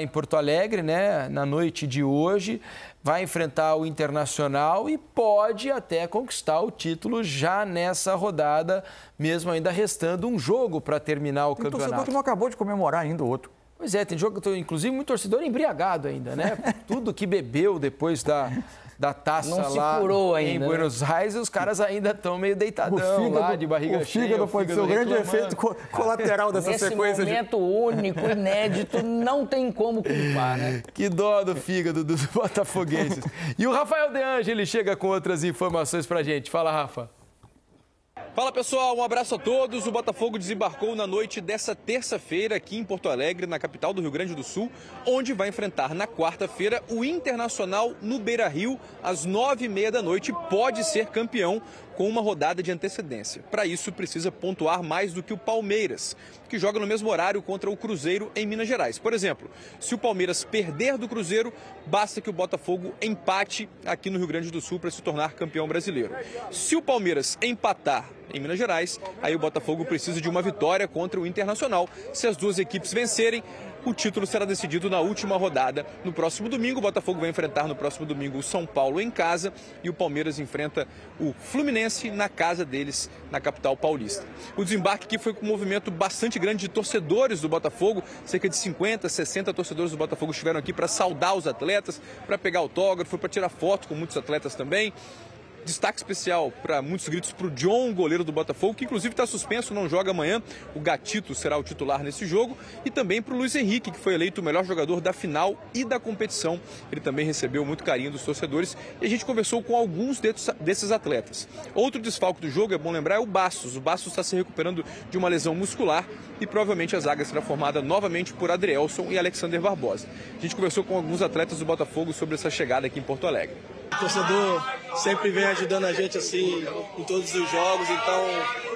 em Porto Alegre, né, na noite de hoje, vai enfrentar o Internacional e pode até conquistar o título já nessa rodada, mesmo ainda restando um jogo para terminar o tem campeonato. O torcedor não acabou de comemorar ainda o outro. Pois é, tem jogo, inclusive, muito torcedor embriagado ainda, né? Tudo que bebeu depois da, da taça não lá em ainda, né? Buenos Aires, os caras ainda estão meio deitadão fígado, lá, de barriga o cheia. Fígado o fígado foi o grande efeito colateral dessa Nesse sequência. Esse momento de... único, inédito, não tem como culpar, né? Que dó do fígado dos botafoguenses. E o Rafael De Angeli chega com outras informações pra gente. Fala, Rafa. Fala pessoal, um abraço a todos. O Botafogo desembarcou na noite dessa terça-feira aqui em Porto Alegre, na capital do Rio Grande do Sul, onde vai enfrentar na quarta-feira o Internacional no Beira Rio às nove e meia da noite. Pode ser campeão com uma rodada de antecedência. Para isso, precisa pontuar mais do que o Palmeiras, que joga no mesmo horário contra o Cruzeiro em Minas Gerais. Por exemplo, se o Palmeiras perder do Cruzeiro, basta que o Botafogo empate aqui no Rio Grande do Sul para se tornar campeão brasileiro. Se o Palmeiras empatar em Minas Gerais, aí o Botafogo precisa de uma vitória contra o Internacional. Se as duas equipes vencerem, o título será decidido na última rodada. No próximo domingo, o Botafogo vai enfrentar no próximo domingo o São Paulo em casa e o Palmeiras enfrenta o Fluminense na casa deles, na capital paulista. O desembarque aqui foi com um movimento bastante grande de torcedores do Botafogo. Cerca de 50, 60 torcedores do Botafogo estiveram aqui para saudar os atletas, para pegar autógrafo, para tirar foto com muitos atletas também. Destaque especial para muitos gritos para o John, goleiro do Botafogo, que inclusive está suspenso, não joga amanhã. O Gatito será o titular nesse jogo. E também para o Luiz Henrique, que foi eleito o melhor jogador da final e da competição. Ele também recebeu muito carinho dos torcedores e a gente conversou com alguns desses atletas. Outro desfalque do jogo, é bom lembrar, é o Bastos. O Bastos está se recuperando de uma lesão muscular e provavelmente a zaga será formada novamente por Adrielson e Alexander Barbosa. A gente conversou com alguns atletas do Botafogo sobre essa chegada aqui em Porto Alegre. O torcedor sempre vem ajudando a gente assim em todos os jogos, então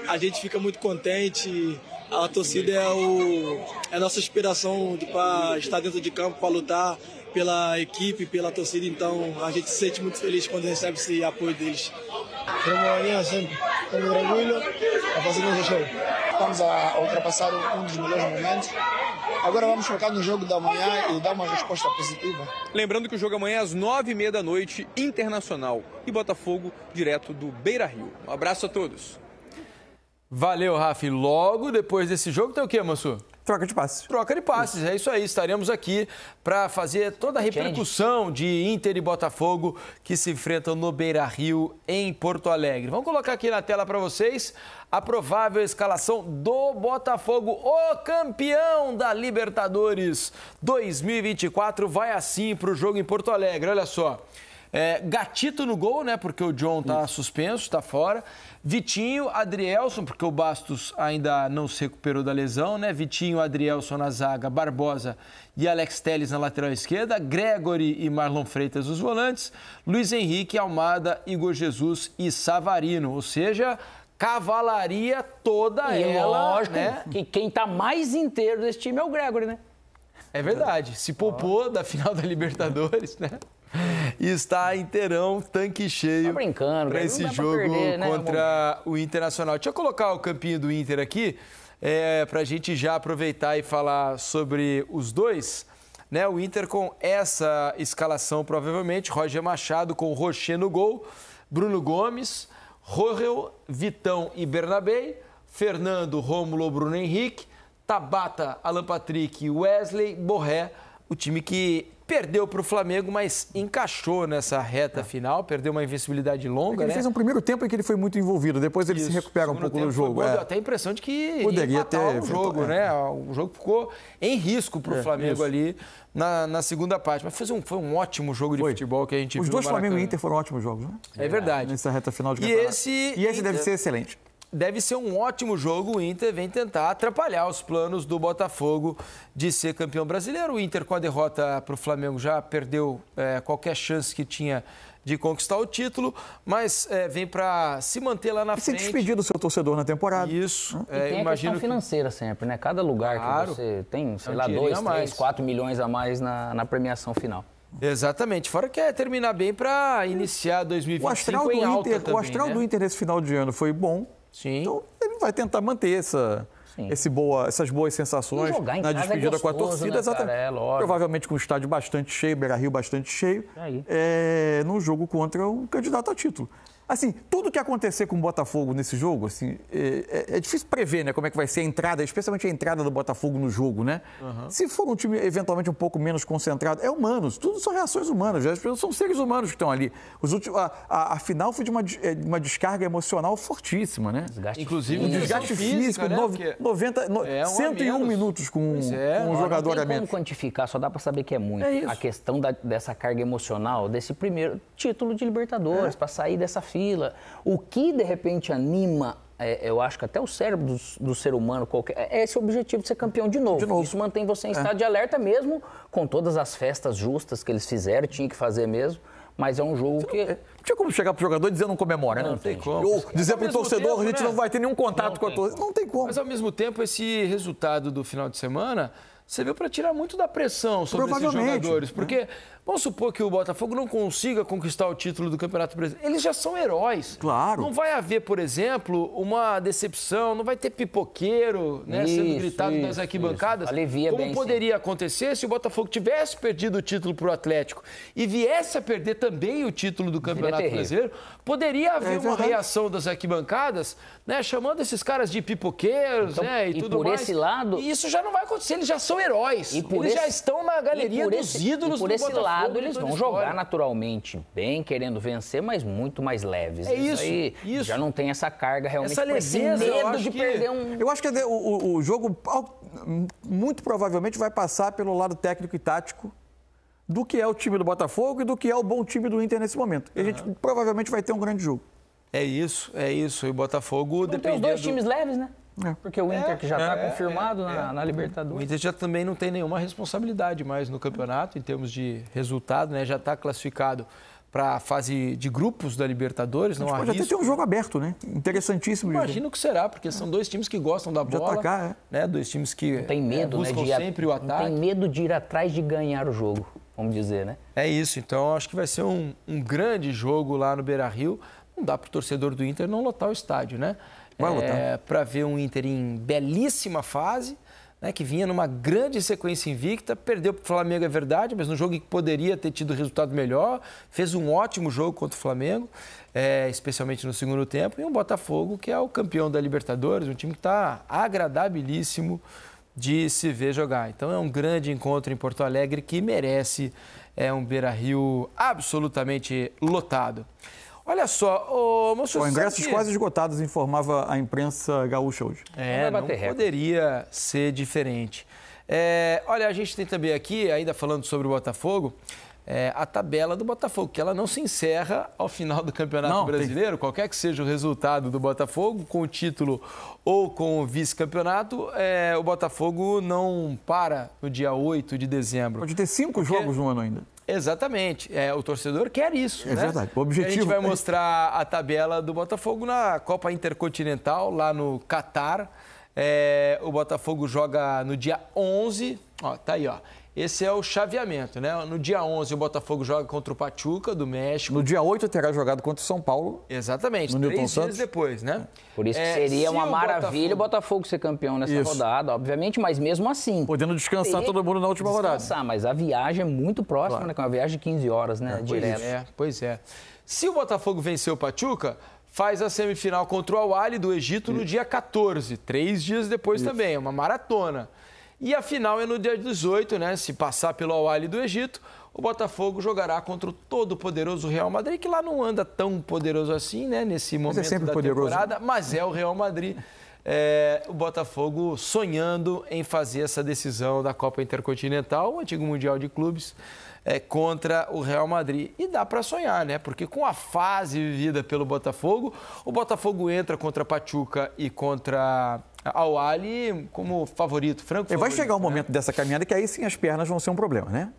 a gente fica muito contente. A torcida é, o, é a nossa inspiração para estar dentro de campo, para lutar pela equipe, pela torcida, então a gente se sente muito feliz quando recebe esse apoio deles. Estamos a Estamos a ultrapassar um dos melhores momentos Agora vamos focar no jogo da manhã e dar uma resposta positiva. Lembrando que o jogo é amanhã é às nove e meia da noite, internacional e Botafogo, direto do Beira Rio. Um abraço a todos. Valeu, Rafa. logo depois desse jogo tem o quê, Mansur? Troca de passes. Troca de passes, isso. é isso aí. Estaremos aqui para fazer toda a repercussão de Inter e Botafogo que se enfrentam no Beira Rio, em Porto Alegre. Vamos colocar aqui na tela para vocês a provável escalação do Botafogo, o campeão da Libertadores 2024. Vai assim para o jogo em Porto Alegre. Olha só. É, Gatito no gol, né? Porque o John tá Isso. suspenso, tá fora. Vitinho, Adrielson, porque o Bastos ainda não se recuperou da lesão, né? Vitinho, Adrielson na zaga, Barbosa e Alex Teles na lateral esquerda, Gregory e Marlon Freitas os volantes, Luiz Henrique, Almada, Igor Jesus e Savarino. Ou seja, cavalaria toda e ela. Lógico, né? E quem tá mais inteiro desse time é o Gregory, né? É verdade. Se poupou da final da Libertadores, né? e está inteirão, tanque cheio tá para né? esse jogo perder, né, contra o Internacional. Deixa eu colocar o campinho do Inter aqui é, para a gente já aproveitar e falar sobre os dois. Né, o Inter com essa escalação, provavelmente, Roger Machado com Rocher no gol, Bruno Gomes, Rorel, Vitão e Bernabei, Fernando, Rômulo, Bruno Henrique, Tabata, Alan Patrick, Wesley, Borré, o time que Perdeu para o Flamengo, mas encaixou nessa reta é. final, perdeu uma invencibilidade longa. É ele né? fez um primeiro tempo em que ele foi muito envolvido, depois ele Isso. se recupera um pouco do jogo. é. Deu até a impressão de que poderia ter o jogo, é. né? O jogo ficou em risco para o é, Flamengo Isso. ali na, na, segunda parte. Mas foi um, foi um ótimo jogo de foi. futebol que a gente Os viu. Os dois Flamengo e Inter foram ótimos jogos, né? É verdade. Nessa reta final de campeonato. E esse, e esse Inter... deve é ser excelente deve ser um ótimo jogo. O Inter vem tentar atrapalhar os planos do Botafogo de ser campeão brasileiro. O Inter, com a derrota para o Flamengo, já perdeu é, qualquer chance que tinha de conquistar o título, mas é, vem para se manter lá na e frente. Se despedir do seu torcedor na temporada. Isso. É, e é, tem imagino financeira sempre, né? Cada lugar claro, que você tem, é sei é um lá, 2, 3, 4 milhões a mais na, na premiação final. Exatamente. Fora que é terminar bem para iniciar 2025 o astral do Inter, também, O astral né? do Inter nesse final de ano foi bom. Sim. Então, ele vai tentar manter essa, esse boa, essas boas sensações na é despedida é gostoso, com a torcida. Né, exatamente. É, Provavelmente com o estádio bastante cheio, Beira Rio bastante cheio, é, é num jogo contra um candidato a título. Assim, tudo que acontecer com o Botafogo nesse jogo, assim, é, é, é, difícil prever, né? Como é que vai ser a entrada, especialmente a entrada do Botafogo no jogo, né? Uhum. Se for um time eventualmente um pouco menos concentrado, é humano, tudo são reações humanas, as pessoas são seres humanos que estão ali. Os últimos, a, a, a final foi de uma, é, uma descarga emocional fortíssima, né? Desgaste Inclusive, um desgaste físico, físico né? Nove, 90, no, é um 101 minutos com, é, com um jogador não tem a menos. como quantificar, só dá para saber que é muito. É a questão da, dessa carga emocional, desse primeiro título de Libertadores, é. para sair dessa fila fila. O que de repente anima é, eu acho que até o cérebro do, do ser humano qualquer, é, é esse objetivo de ser campeão de novo. De novo. Isso mantém você em é. estado é. de alerta mesmo, com todas as festas justas que eles fizeram, tinha que fazer mesmo. Mas é um jogo não, que. É, não tinha como chegar pro jogador e dizer não comemora, né? Não, tem, como. Ou dizer pro torcedor, tempo, a gente né? não vai ter nenhum contato com a torcida. Não tem como. Mas ao mesmo tempo, esse resultado do final de semana serviu para tirar muito da pressão sobre esses jogadores. Né? Porque né? Vamos supor que o Botafogo não consiga conquistar o título do Campeonato Brasileiro. Eles já são heróis. Claro. Não vai haver, por exemplo, uma decepção, não vai ter pipoqueiro né, isso, sendo gritado isso, nas arquibancadas. Isso. Alivia como bem, poderia sim. acontecer se o Botafogo tivesse perdido o título para o Atlético e viesse a perder também o título do Campeonato Brasileiro, poderia é haver é uma reação das arquibancadas, né, chamando esses caras de pipoqueiros então, né, e, e tudo por mais. Esse lado... E isso já não vai acontecer, eles já são heróis. E por eles esse... já estão na galeria dos esse... ídolos e por do esse Botafogo. Lado lado, eles vão jogar naturalmente bem, querendo vencer, mas muito mais leves. É isso. Aí, isso. Já não tem essa carga realmente. Essa leveza, esse medo de que... perder um. Eu acho que o, o jogo muito provavelmente vai passar pelo lado técnico e tático do que é o time do Botafogo e do que é o bom time do Inter nesse momento. E a gente uhum. provavelmente vai ter um grande jogo. É isso, é isso. E o Botafogo depende. Tem os dois times leves, né? É. Porque o Inter, é, que já está é, confirmado é, na, é. na, Libertadores. O Inter já também não tem nenhuma responsabilidade mais no campeonato, em termos de resultado, né? já está classificado para a fase de grupos da Libertadores. Não pode risco. até ter um jogo aberto, né? Interessantíssimo. Imagino que será, porque são dois times que gostam da bola. De atacar, é. né? Dois times que não tem medo, buscam né, de sempre o ataque. Não tem medo de ir atrás de ganhar o jogo, vamos dizer, né? É isso. Então, acho que vai ser um, um grande jogo lá no Beira-Rio. Não dá para o torcedor do Inter não lotar o estádio, né? é, para ver um Inter em belíssima fase, né, que vinha numa grande sequência invicta, perdeu para o Flamengo, é verdade, mas num jogo em que poderia ter tido resultado melhor, fez um ótimo jogo contra o Flamengo, é, especialmente no segundo tempo, e um Botafogo que é o campeão da Libertadores, um time que está agradabilíssimo de se ver jogar. Então é um grande encontro em Porto Alegre que merece é, um Beira-Rio absolutamente lotado. Olha só, o moço. Bom, ingressos que... quase esgotados, informava a imprensa gaúcha hoje. É, não, não poderia ser diferente. É, olha, a gente tem também aqui, ainda falando sobre o Botafogo, é, a tabela do Botafogo, que ela não se encerra ao final do Campeonato não, Brasileiro, tem... qualquer que seja o resultado do Botafogo, com o título ou com o vice-campeonato, é, o Botafogo não para no dia 8 de dezembro. Pode ter cinco porque... jogos no ano ainda. Exatamente. É, o torcedor quer isso. É né? verdade. O objetivo. A gente vai é mostrar a tabela do Botafogo na Copa Intercontinental, lá no Catar. É, o Botafogo joga no dia 11. Ó, tá aí, ó. Esse é o chaveamento, né? No dia 11, o Botafogo joga contra o Pachuca, do México. No dia 8, terá jogado contra o São Paulo. Exatamente, no três Newton dias Santos. depois, né? Por isso que é, seria é, uma maravilha o Botafogo... ser campeão nessa isso. rodada, obviamente, mas mesmo assim... Podendo descansar todo mundo na última descansar, rodada. Descansar, mas a viagem é muito próxima, claro. né? Com é uma viagem de 15 horas, né? É, Direto. Pois é, pois é. Se o Botafogo venceu o Pachuca, faz a semifinal contra o al do Egito no dia 14, três dias depois isso. também, é uma maratona. E a final é no dia 18, né? Se passar pelo al do Egito, o Botafogo jogará contra o todo-poderoso Real Madrid, que lá não anda tão poderoso assim, né? Nesse momento mas é da poderoso. Né? temporada, mas é o Real Madrid. É, o Botafogo sonhando em fazer essa decisão da Copa Intercontinental, o antigo Mundial de Clubes, é, contra o Real Madrid. E dá para sonhar, né? Porque com a fase vivida pelo Botafogo, o Botafogo entra contra Pachuca e contra ao Ali como favorito, franco favorito, Vai chegar o um né? momento dessa caminhada que aí sim as pernas vão ser um problema, né?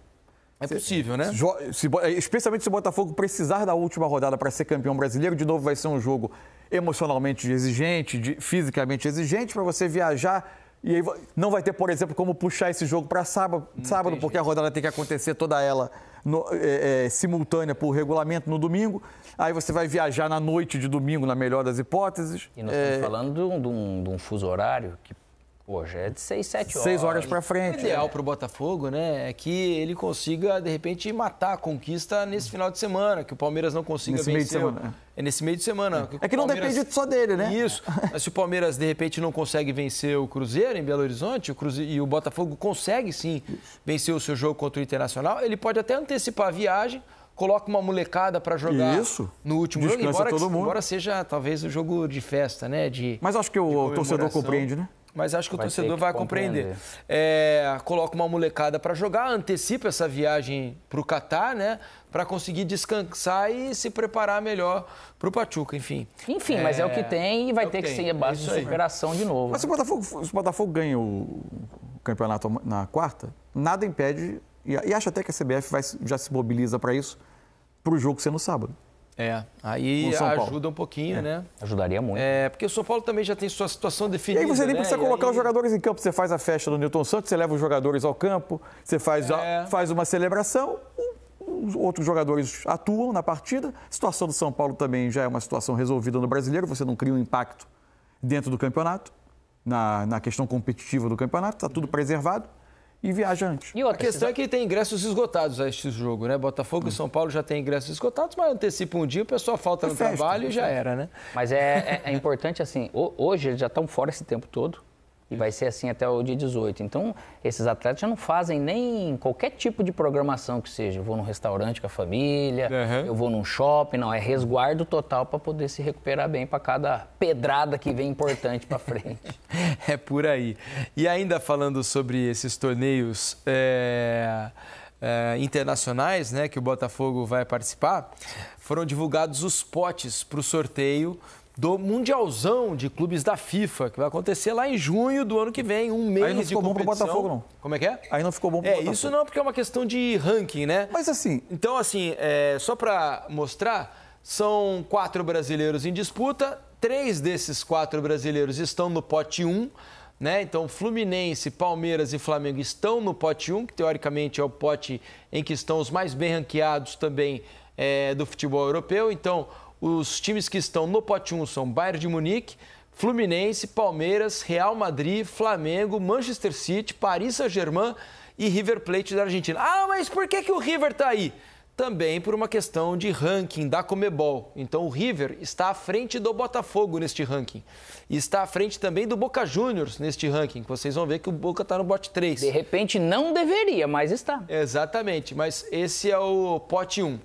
É possível, né? Se, é, especialmente se o Botafogo precisar da última rodada para ser campeão brasileiro, de novo vai ser um jogo emocionalmente exigente, de, fisicamente exigente, para você viajar e aí não vai ter, por exemplo, como puxar esse jogo para sábado, sábado porque jeito. a rodada tem que acontecer toda ela no, é, é, simultânea por regulamento no domingo. Aí você vai viajar na noite de domingo, na melhor das hipóteses. E nós é... estamos falando de um, de um fuso horário que Hoje é de 6, 7 horas. 6 horas para frente. O ideal é. para o Botafogo, né, é que ele consiga, de repente, matar a conquista nesse final de semana, que o Palmeiras não consiga nesse vencer. Meio de semana. É. é nesse meio de semana. É, é que não Palmeiras... depende só dele, né? Isso. Mas se o Palmeiras, de repente, não consegue vencer o Cruzeiro em Belo Horizonte, o Cruzeiro... e o Botafogo consegue, sim, vencer o seu jogo contra o Internacional, ele pode até antecipar a viagem, coloca uma molecada para jogar Isso. no último Descansa jogo, embora, embora, seja talvez o um jogo de festa, né? De, Mas acho que o torcedor compreende, né? Mas acho que o torcedor vai compreender. compreender. É, coloca uma molecada para jogar, antecipa essa viagem para o Catar, né? Para conseguir descansar e se preparar melhor para o Pachuca, enfim. Enfim, é... mas é o que é, tem e vai é ter que, que ser base é de superação de novo. Mas se o Botafogo, se o Botafogo ganha o campeonato na quarta, nada impede, e acho até que a CBF vai, já se mobiliza para isso, para o jogo ser no sábado. É, aí ajuda um pouquinho, é. né? Ajudaria muito. É, porque o São Paulo também já tem sua situação definida. E aí você nem né? precisa colocar aí... os jogadores em campo. Você faz a festa do Newton Santos, você leva os jogadores ao campo, você faz, é. a, faz uma celebração, os outros jogadores atuam na partida. A situação do São Paulo também já é uma situação resolvida no brasileiro, você não cria um impacto dentro do campeonato, na, na questão competitiva do campeonato, está tudo preservado e viajante. E outra, a questão é que tem ingressos esgotados a este jogo, né? Botafogo e hum. São Paulo já tem ingressos esgotados, mas antecipa um dia, o pessoal falta é no festa, trabalho é e já era, né? Mas é, é, é importante, assim, hoje eles já estão fora esse tempo todo. E vai ser assim até o dia 18. Então, esses atletas já não fazem nem qualquer tipo de programação que seja. Eu vou num restaurante com a família, uhum. eu vou num shopping, não. É resguardo total para poder se recuperar bem para cada pedrada que vem importante para frente. é por aí. E ainda falando sobre esses torneios. É... É, internacionais né, que o Botafogo vai participar, foram divulgados os potes para o sorteio do Mundialzão de Clubes da FIFA, que vai acontecer lá em junho do ano que vem, um mês de Aí não ficou bom pro Botafogo, não. Como é que é? Aí não ficou bom pro é, Botafogo. Isso não, porque é uma questão de ranking, né? Mas assim... Então, assim, é, só para mostrar, são quatro brasileiros em disputa, três desses quatro brasileiros estão no pote 1, um, né? Então, Fluminense, Palmeiras e Flamengo estão no pote 1, um, que teoricamente é o pote em que estão os mais bem ranqueados também é, do futebol europeu. Então, os times que estão no pote 1 são Bayern de Munique, Fluminense, Palmeiras, Real Madrid, Flamengo, Manchester City, Paris Saint-Germain e River Plate da Argentina. Ah, mas por que, que o River está aí? Também por uma questão de ranking da Comebol. Então o River está à frente do Botafogo neste ranking. E está à frente também do Boca Juniors neste ranking. Vocês vão ver que o Boca está no bote 3. De repente não deveria, mas está. Exatamente, mas esse é o pote 1.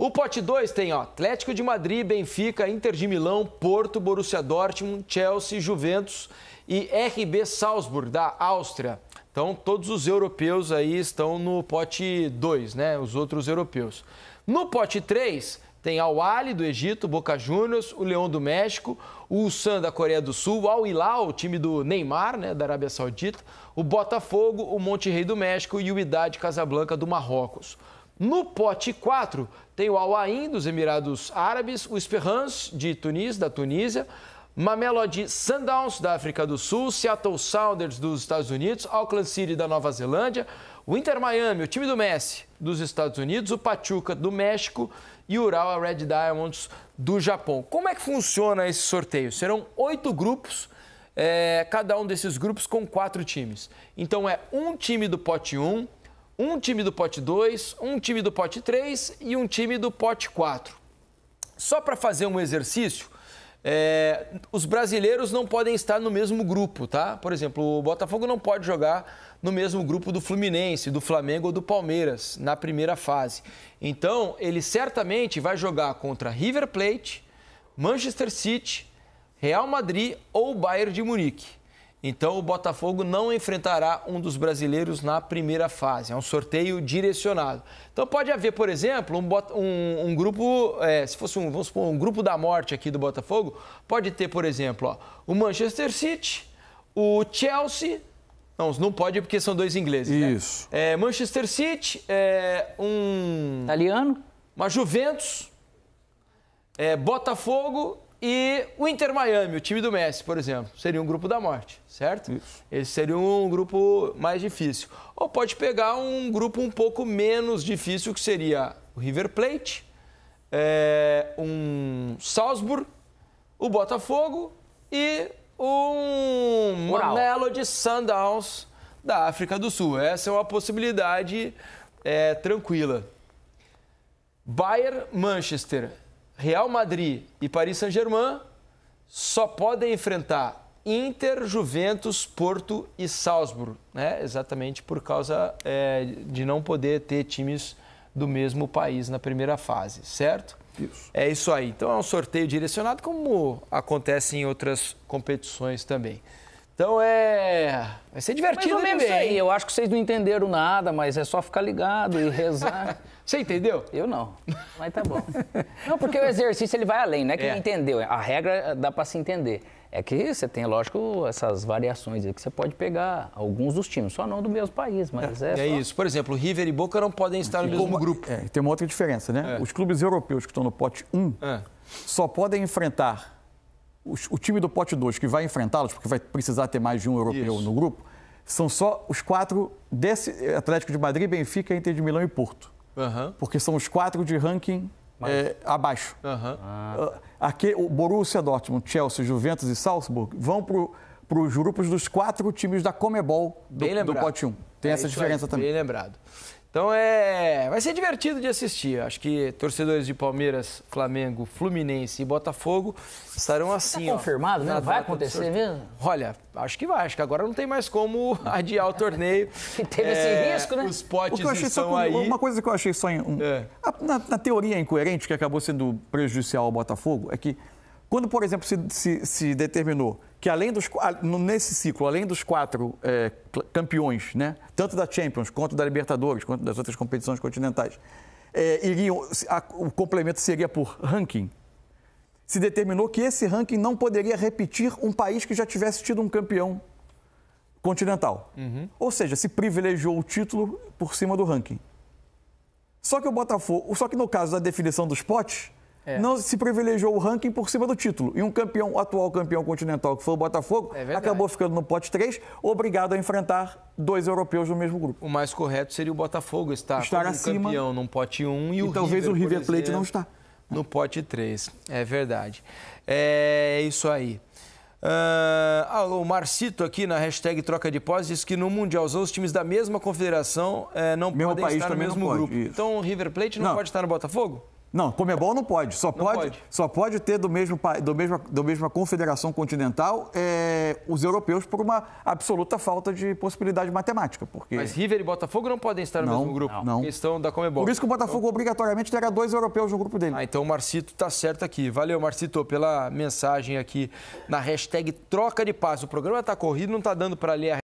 O pote 2 tem ó, Atlético de Madrid, Benfica, Inter de Milão, Porto, Borussia Dortmund, Chelsea, Juventus e RB Salzburg, da Áustria. Então, todos os europeus aí estão no pote 2, né? Os outros europeus. No pote 3, tem Al Ali do Egito, Boca Juniors, o Leão do México, o Ulsan da Coreia do Sul, o Al Hilal, o time do Neymar, né, da Arábia Saudita, o Botafogo, o Monterrey do México e o Idade Casablanca do Marrocos. No pote 4 tem o Al Ain dos Emirados Árabes, o Esperance de Tunis, da Tunísia, Mamelodi Sundowns da África do Sul, Seattle Sounders dos Estados Unidos, Auckland City da Nova Zelândia, o Inter Miami, o time do Messi dos Estados Unidos, o Pachuca do México e o Urawa Red Diamonds do Japão. Como é que funciona esse sorteio? Serão oito grupos. É, cada um desses grupos com quatro times. Então é um time do pote 1, um, um time do pote 2, um time do pote 3 e um time do pote 4. Só para fazer um exercício, é, os brasileiros não podem estar no mesmo grupo, tá? Por exemplo, o Botafogo não pode jogar no mesmo grupo do Fluminense, do Flamengo ou do Palmeiras na primeira fase. Então, ele certamente vai jogar contra River Plate, Manchester City, Real Madrid ou Bayern de Munique. Então, o Botafogo não enfrentará um dos brasileiros na primeira fase. É um sorteio direcionado. Então, pode haver, por exemplo, um, um, um grupo, é, se fosse um, vamos supor, um grupo da morte aqui do Botafogo, pode ter, por exemplo, ó, o Manchester City, o Chelsea. Não, não pode porque são dois ingleses. Né? Isso. Né? É, Manchester City, é, um. Italiano? Uma Juventus, é, Botafogo e o Inter Miami, o time do Messi, por exemplo, seria um grupo da morte, certo? Isso. Esse seria um grupo mais difícil. Ou pode pegar um grupo um pouco menos difícil, que seria o River Plate, é, um Salzburg, o Botafogo e um Melody Sundowns da África do Sul. Essa é uma possibilidade é, tranquila. Bayern, Manchester. Real Madrid e Paris Saint-Germain só podem enfrentar Inter, Juventus, Porto e Salzburgo, né? Exatamente por causa é, de não poder ter times do mesmo país na primeira fase, certo? Isso. É isso aí. Então é um sorteio direcionado, como acontece em outras competições também. Então é. Vai ser divertido Mais também. Isso aí. Eu acho que vocês não entenderam nada, mas é só ficar ligado e rezar. Você entendeu? Eu não. Mas tá bom. não, porque o exercício ele vai além, não é que é. entendeu. A regra dá para se entender. É que você tem, lógico, essas variações aí que você pode pegar alguns dos times, só não do mesmo país, mas é. É, é só... isso. Por exemplo, River e Boca não podem estar no mesmo grupo. É. é, tem uma outra diferença, né? É. Os clubes europeus que estão no pote 1 é. só podem enfrentar o, o time do pote 2 que vai enfrentá-los, porque vai precisar ter mais de um europeu Isso. no grupo, são só os quatro desse Atlético de Madrid, Benfica, Inter de Milão e Porto. Uhum. Porque são os quatro de ranking é, abaixo. Uhum. Ah. Aqui, o Borussia Dortmund, Chelsea, Juventus e Salzburg vão para os grupos dos quatro times da Comebol do, do pote 1. Tem é essa diferença aí, também. Bem lembrado. Então é, vai ser divertido de assistir. Acho que torcedores de Palmeiras, Flamengo, Fluminense e Botafogo estarão tá assim. Tá confirmado, ó, né? Vai acontecer mesmo? Olha, acho que vai. Acho que agora não tem mais como adiar o torneio. Teve é, esse risco, né? Os potes estão aí. Uma coisa que eu achei só em, um, é. na, na teoria incoerente que acabou sendo prejudicial ao Botafogo é que quando, por exemplo, se, se, se determinou que além dos nesse ciclo, além dos quatro é, campeões, né, tanto da Champions quanto da Libertadores, quanto das outras competições continentais, é, iriam, a, o complemento seria por ranking. Se determinou que esse ranking não poderia repetir um país que já tivesse tido um campeão continental. Uhum. Ou seja, se privilegiou o título por cima do ranking. Só que o Botafogo, só que no caso da definição dos potes, é. Não se privilegiou o ranking por cima do título. E um campeão, atual campeão continental, que foi o Botafogo, é acabou ficando no pote 3, obrigado a enfrentar dois europeus no mesmo grupo. O mais correto seria o Botafogo estar, estar como acima, campeão no pote 1 e, e o talvez River, o River Plate exemplo, não está. No pote 3, é verdade. É isso aí. Uh, o Marcito aqui na hashtag troca de pós diz que no Mundialzão os times da mesma confederação é, não mesmo podem estar no mesmo grupo. Pode, então o River Plate não, não, pode estar no Botafogo? Não, Comebol não pode. Só, não pode, pode, só pode ter do mesmo do mesmo do mesma confederação continental é, os europeus por uma absoluta falta de possibilidade matemática. Porque... Mas River e Botafogo não podem estar no não, mesmo grupo. Não. não. Questão da Comebol. Por isso que o Botafogo então... obrigatoriamente terá dois europeus no grupo dele. Ah, então o Marcito está certo aqui. Valeu, Marcito, pela mensagem aqui na hashtag troca de paz. O programa está corrido, não está dando para ler a